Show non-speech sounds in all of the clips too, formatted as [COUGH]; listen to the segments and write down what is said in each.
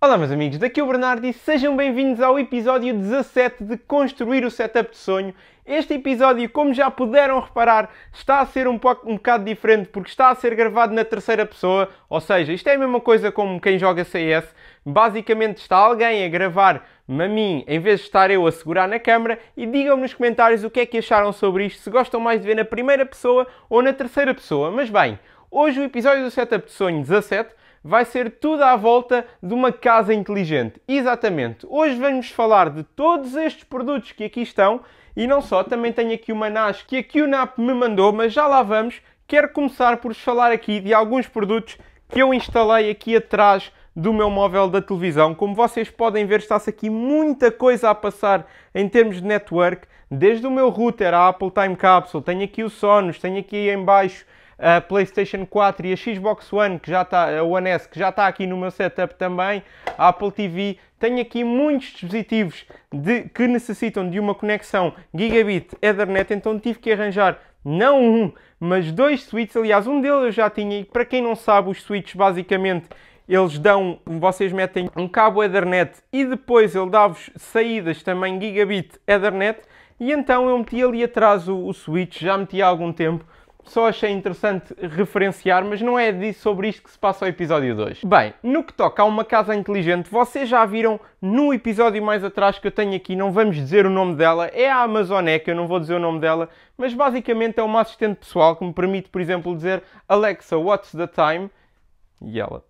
Olá meus amigos, daqui é o Bernardo e sejam bem-vindos ao episódio 17 de Construir o Setup de Sonho. Este episódio, como já puderam reparar, está a ser um, pouco, um bocado diferente porque está a ser gravado na terceira pessoa, ou seja, isto é a mesma coisa como quem joga CS. Basicamente está alguém a gravar mim, em vez de estar eu a segurar na câmera, e digam-me nos comentários o que é que acharam sobre isto, se gostam mais de ver na primeira pessoa ou na terceira pessoa. Mas bem, hoje o episódio do Setup de Sonho 17 vai ser tudo à volta de uma casa inteligente. Exatamente. Hoje vamos falar de todos estes produtos que aqui estão e não só, também tenho aqui uma NAS que a QNAP me mandou, mas já lá vamos. Quero começar por falar aqui de alguns produtos que eu instalei aqui atrás do meu móvel da televisão. Como vocês podem ver, está-se aqui muita coisa a passar em termos de network, desde o meu router à Apple Time Capsule, tenho aqui o Sonos, tenho aqui em baixo a PlayStation 4 e a Xbox One, que já está, a One S, que já está aqui no meu setup também, a Apple TV, tenho aqui muitos dispositivos de, que necessitam de uma conexão gigabit Ethernet, então tive que arranjar não um, mas dois switches, aliás, um deles eu já tinha, e para quem não sabe, os switches basicamente eles dão, vocês metem um cabo Ethernet e depois ele dá-vos saídas também gigabit Ethernet, e então eu meti ali atrás o, o switch, já meti há algum tempo, só achei interessante referenciar, mas não é disso sobre isto que se passa o episódio 2. Bem, no que toca a uma casa inteligente, vocês já viram no episódio mais atrás que eu tenho aqui, não vamos dizer o nome dela, é a Amazoneca, eu não vou dizer o nome dela, mas basicamente é uma assistente pessoal que me permite, por exemplo, dizer Alexa, what's the time? E ela,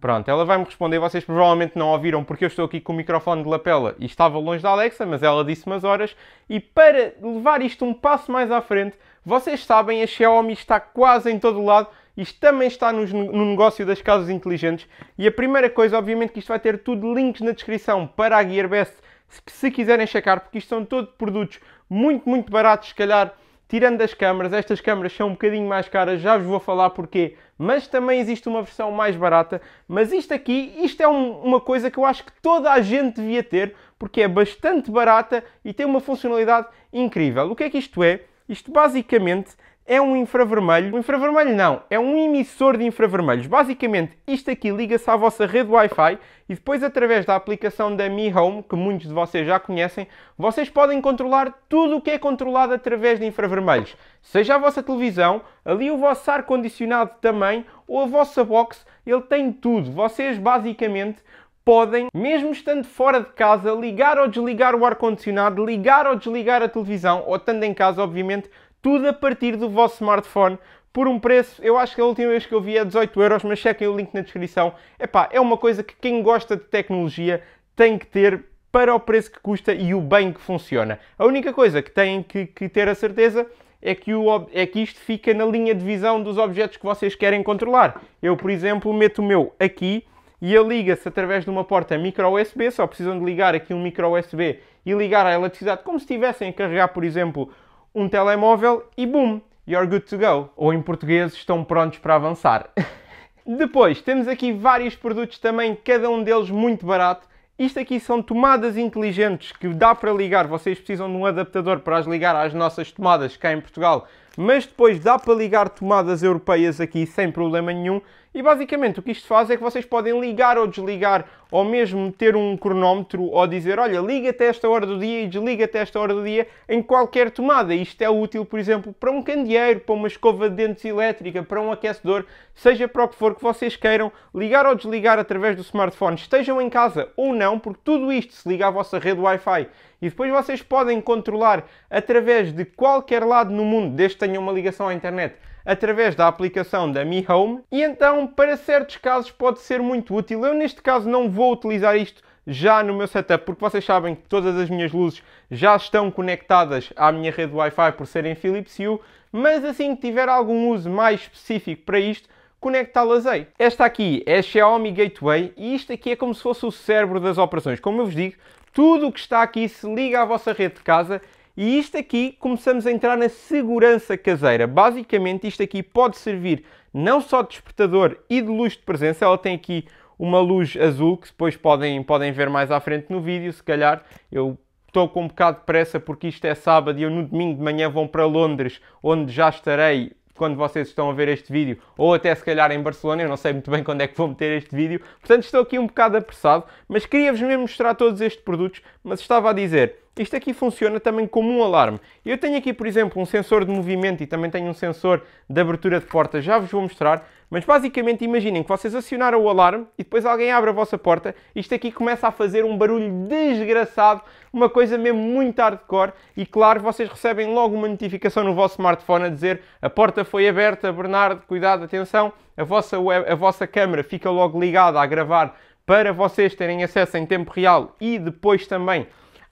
Pronto, ela vai-me responder. Vocês provavelmente não ouviram porque eu estou aqui com o microfone de lapela e estava longe da Alexa, mas ela disse umas horas. E para levar isto um passo mais à frente, vocês sabem, a Xiaomi está quase em todo lado. Isto também está no, no negócio das casas inteligentes. E a primeira coisa, obviamente, que isto vai ter tudo links na descrição para a Gearbest, se, se quiserem checar, porque isto são todos produtos muito, muito baratos, se calhar Tirando as câmaras, estas câmaras são um bocadinho mais caras, já vos vou falar porquê, mas também existe uma versão mais barata. Mas isto aqui, isto é um, uma coisa que eu acho que toda a gente devia ter, porque é bastante barata e tem uma funcionalidade incrível. O que é que isto é? Isto basicamente é um infravermelho. Um infravermelho não, é um emissor de infravermelhos. Basicamente, isto aqui liga-se à vossa rede Wi-Fi e depois, através da aplicação da Mi Home, que muitos de vocês já conhecem, vocês podem controlar tudo o que é controlado através de infravermelhos. Seja a vossa televisão, ali o vosso ar-condicionado também, ou a vossa box, ele tem tudo. Vocês, basicamente, podem, mesmo estando fora de casa, ligar ou desligar o ar-condicionado, ligar ou desligar a televisão, ou estando em casa, obviamente, tudo a partir do vosso smartphone por um preço, eu acho que a última vez que eu vi é 18 euros, mas chequem o link na descrição. Epá, é uma coisa que quem gosta de tecnologia tem que ter para o preço que custa e o bem que funciona. A única coisa que têm que, que ter a certeza é que, o, é que isto fica na linha de visão dos objetos que vocês querem controlar. Eu, por exemplo, meto o meu aqui e ele liga-se através de uma porta micro USB, só precisam de ligar aqui um micro USB e ligar à eletricidade como se estivessem a carregar, por exemplo, um telemóvel e boom, you're good to go. Ou em português, estão prontos para avançar. [LAUGHS] Depois, temos aqui vários produtos também, cada um deles muito barato. Isto aqui são tomadas inteligentes que dá para ligar. Vocês precisam de um adaptador para as ligar às nossas tomadas cá em Portugal, mas depois dá para ligar tomadas europeias aqui sem problema nenhum. E basicamente o que isto faz é que vocês podem ligar ou desligar, ou mesmo ter um cronómetro, ou dizer, olha, liga até esta hora do dia e desliga até esta hora do dia, em qualquer tomada. Isto é útil, por exemplo, para um candeeiro, para uma escova de dentes elétrica, para um aquecedor, seja para o que for que vocês queiram, ligar ou desligar através do smartphone, estejam em casa ou não, porque tudo isto se liga à vossa rede Wi-Fi. E depois vocês podem controlar através de qualquer lado no mundo, desde que tenham uma ligação à internet, através da aplicação da Mi Home e então para certos casos pode ser muito útil. Eu neste caso não vou utilizar isto já no meu setup, porque vocês sabem que todas as minhas luzes já estão conectadas à minha rede Wi-Fi por serem Philips Hue, mas assim que tiver algum uso mais específico para isto, conectá-las aí. Esta aqui é a Xiaomi Gateway e isto aqui é como se fosse o cérebro das operações. Como eu vos digo, tudo o que está aqui se liga à vossa rede de casa e isto aqui começamos a entrar na segurança caseira. Basicamente, isto aqui pode servir não só de despertador e de luz de presença, ela tem aqui uma luz azul que depois podem, podem ver mais à frente no vídeo, se calhar eu estou com um bocado de pressa porque isto é sábado e eu no domingo de manhã vou para Londres, onde já estarei quando vocês estão a ver este vídeo, ou até se calhar em Barcelona, eu não sei muito bem quando é que vou meter este vídeo, portanto estou aqui um bocado apressado, mas queria-vos mesmo mostrar todos estes produtos, mas estava a dizer, isto aqui funciona também como um alarme. Eu tenho aqui, por exemplo, um sensor de movimento e também tenho um sensor de abertura de porta, já vos vou mostrar, mas basicamente imaginem que vocês acionaram o alarme e depois alguém abre a vossa porta, isto aqui começa a fazer um barulho desgraçado uma coisa mesmo muito hardcore e claro, vocês recebem logo uma notificação no vosso smartphone a dizer a porta foi aberta, Bernardo, cuidado, atenção, a vossa, web, a vossa câmera fica logo ligada a gravar para vocês terem acesso em tempo real e depois também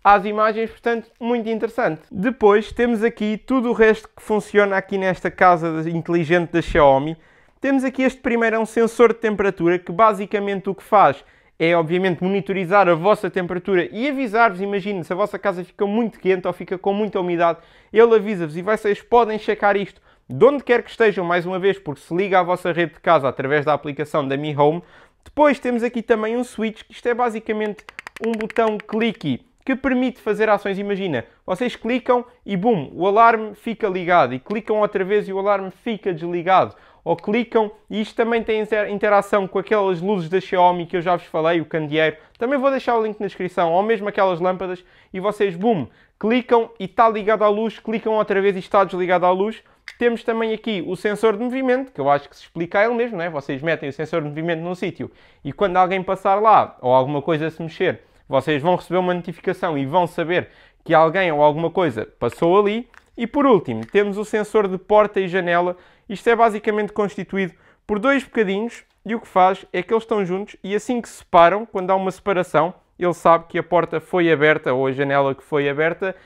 às imagens, portanto, muito interessante. Depois temos aqui tudo o resto que funciona aqui nesta casa inteligente da Xiaomi. Temos aqui este primeiro é um sensor de temperatura que basicamente o que faz é obviamente monitorizar a vossa temperatura e avisar-vos, imagina, se a vossa casa fica muito quente ou fica com muita umidade, ele avisa-vos e vocês podem checar isto de onde quer que estejam, mais uma vez, porque se liga à vossa rede de casa através da aplicação da Mi Home. Depois temos aqui também um switch, que isto é basicamente um botão clique que permite fazer ações. Imagina, vocês clicam e bum, o alarme fica ligado e clicam outra vez e o alarme fica desligado ou clicam e isto também tem interação com aquelas luzes da Xiaomi que eu já vos falei, o candeeiro. Também vou deixar o link na descrição, ou mesmo aquelas lâmpadas e vocês, boom, clicam e está ligado à luz, clicam outra vez e está desligado à luz. Temos também aqui o sensor de movimento, que eu acho que se explica a ele mesmo, é? Vocês metem o sensor de movimento num sítio e quando alguém passar lá ou alguma coisa se mexer, vocês vão receber uma notificação e vão saber que alguém ou alguma coisa passou ali. E por último, temos o sensor de porta e janela, isto é basicamente constituído por dois bocadinhos e o que faz é que eles estão juntos e assim que se separam, quando há uma separação, ele sabe que a porta foi aberta ou a janela que foi aberta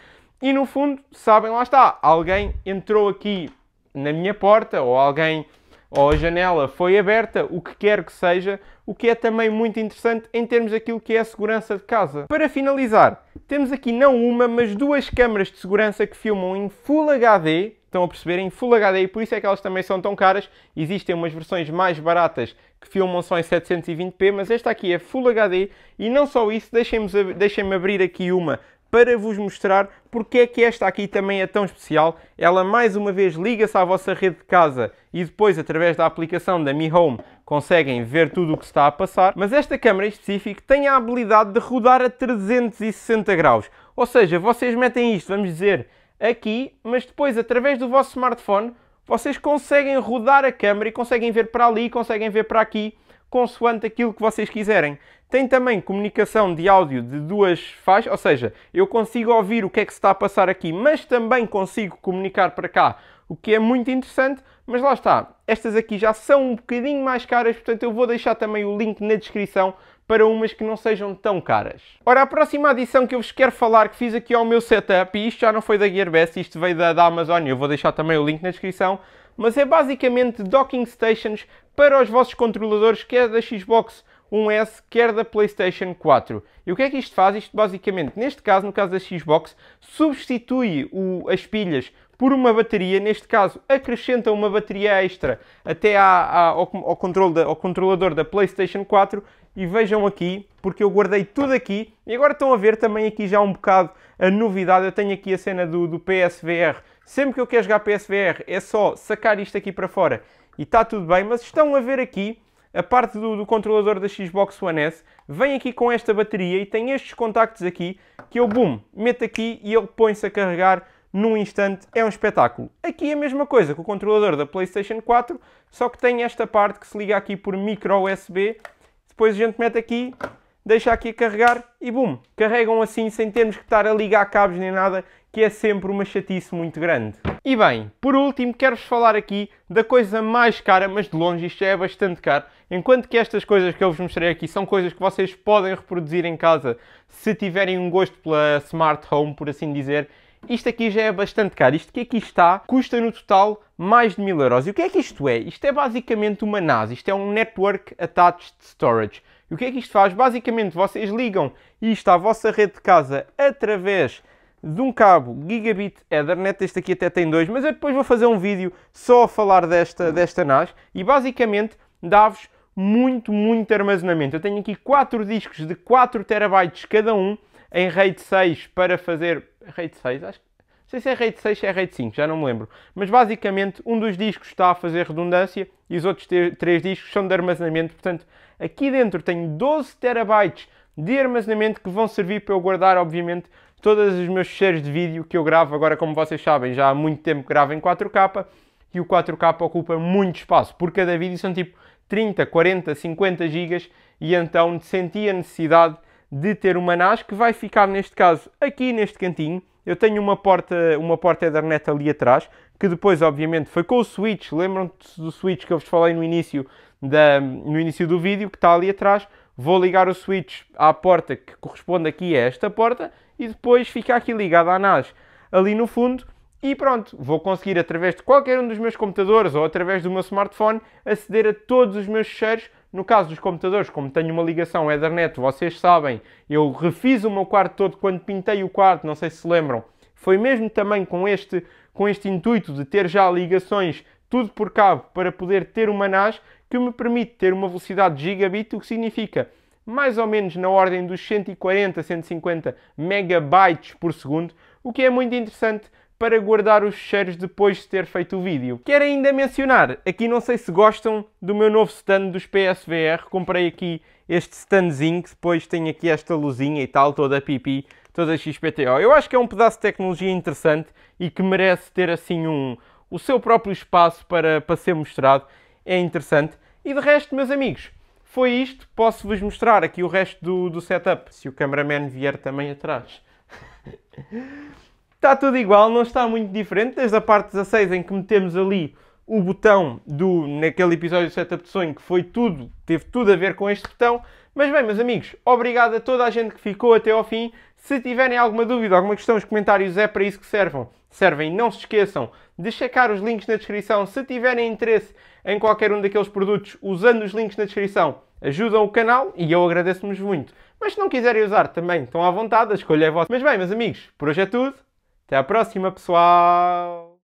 e no fundo sabem, lá está, alguém entrou aqui na minha porta ou alguém ou a janela foi aberta, o que quer que seja, o que é também muito interessante em termos daquilo que é a segurança de casa. Para finalizar, temos aqui não uma, mas duas câmaras de segurança que filmam em Full HD, estão a perceber, em Full HD, e por isso é que elas também são tão caras. Existem umas versões mais baratas que filmam só em 720p, mas esta aqui é Full HD, e não só isso, deixem-me deixem abrir aqui uma para vos mostrar porque é que esta aqui também é tão especial. Ela mais uma vez liga-se à vossa rede de casa e depois através da aplicação da Mi Home conseguem ver tudo o que está a passar. Mas esta câmera em específico tem a habilidade de rodar a 360 graus. Ou seja, vocês metem isto, vamos dizer, aqui, mas depois através do vosso smartphone vocês conseguem rodar a câmera e conseguem ver para ali, conseguem ver para aqui consoante aquilo que vocês quiserem. Tem também comunicação de áudio de duas faixas, ou seja, eu consigo ouvir o que é que se está a passar aqui, mas também consigo comunicar para cá, o que é muito interessante, mas lá está. Estas aqui já são um bocadinho mais caras, portanto eu vou deixar também o link na descrição para umas que não sejam tão caras. Ora, a próxima adição que eu vos quero falar, que fiz aqui ao meu setup, e isto já não foi da Gearbest, isto veio da, da Amazon, eu vou deixar também o link na descrição, mas é basicamente docking stations para os vossos controladores, quer da Xbox One S, quer da PlayStation 4. E o que é que isto faz? Isto basicamente, neste caso, no caso da Xbox, substitui o, as pilhas por uma bateria, neste caso acrescenta uma bateria extra até à, à, ao, ao, controle da, ao controlador da PlayStation 4 e vejam aqui, porque eu guardei tudo aqui e agora estão a ver também aqui já um bocado a novidade, eu tenho aqui a cena do, do PSVR Sempre que eu quero jogar PSVR é só sacar isto aqui para fora e está tudo bem, mas estão a ver aqui a parte do, do, controlador da Xbox One S, vem aqui com esta bateria e tem estes contactos aqui que eu, boom, meto aqui e ele põe-se a carregar num instante. É um espetáculo. Aqui é a mesma coisa com o controlador da PlayStation 4, só que tem esta parte que se liga aqui por micro USB. Depois a gente mete aqui, deixa aqui a carregar e boom, carregam assim sem termos que estar a ligar cabos nem nada que é sempre uma chatice muito grande. E bem, por último, quero-vos falar aqui da coisa mais cara, mas de longe isto já é bastante caro, enquanto que estas coisas que eu vos mostrei aqui são coisas que vocês podem reproduzir em casa se tiverem um gosto pela smart home, por assim dizer, isto aqui já é bastante caro. Isto que aqui está custa no total mais de mil euros. E o que é que isto é? Isto é basicamente uma NAS, isto é um Network Attached Storage. E o que é que isto faz? Basicamente vocês ligam isto à vossa rede de casa através de um cabo Gigabit Ethernet, este aqui até tem dois, mas eu depois vou fazer um vídeo só a falar desta, desta NAS e basicamente dá-vos muito, muito armazenamento. Eu tenho aqui quatro discos de 4 TB cada um em RAID 6 para fazer... RAID 6? Acho que... Não sei se é RAID 6 ou é RAID 5, já não me lembro. Mas basicamente um dos discos está a fazer redundância e os outros três discos são de armazenamento. Portanto, aqui dentro tenho 12 TB de armazenamento que vão servir para eu guardar, obviamente, todos os meus cheiros de vídeo que eu gravo agora, como vocês sabem, já há muito tempo gravo em 4K e o 4K ocupa muito espaço. Por cada vídeo são tipo 30, 40, 50 gigas e então senti a necessidade de ter uma NAS que vai ficar neste caso aqui neste cantinho. Eu tenho uma porta, uma porta Ethernet ali atrás, que depois obviamente foi com o switch, lembram-se do switch que eu vos falei no início, da, no início do vídeo, que está ali atrás. Vou ligar o switch à porta que corresponde aqui a esta porta e depois fica aqui ligado à NAS ali no fundo e pronto, vou conseguir através de qualquer um dos meus computadores ou através do meu smartphone aceder a todos os meus fecheiros. No caso dos computadores, como tenho uma ligação Ethernet, vocês sabem, eu refiz o meu quarto todo quando pintei o quarto, não sei se se lembram. Foi mesmo também com este, com este intuito de ter já ligações tudo por cabo para poder ter uma NAS que me permite ter uma velocidade de gigabit, o que significa mais ou menos na ordem dos 140, 150 megabytes por segundo, o que é muito interessante para guardar os cheiros depois de ter feito o vídeo. Quero ainda mencionar, aqui não sei se gostam do meu novo stand dos PSVR, comprei aqui este standzinho que depois tem aqui esta luzinha e tal, toda pipi, toda XPTO. Eu acho que é um pedaço de tecnologia interessante e que merece ter assim um o seu próprio espaço para, para ser mostrado. É interessante. E de resto, meus amigos, foi isto, posso-vos mostrar aqui o resto do, do setup, se o cameraman vier também atrás. está tudo igual, não está muito diferente, desde a parte 16 em que metemos ali o botão do, naquele episódio do setup de sonho, que foi tudo, teve tudo a ver com este botão, mas bem, meus amigos, obrigado a toda a gente que ficou até ao fim. Se tiverem alguma dúvida, alguma questão, os comentários é para isso que servem. Servem, não se esqueçam de checar os links na descrição. Se tiverem interesse em qualquer um daqueles produtos, usando os links na descrição, ajudam o canal e eu agradeço-vos muito. Mas se não quiserem usar, também estão à vontade, a escolha é vossa. Mas bem, meus amigos, por hoje é tudo. Até à próxima, pessoal!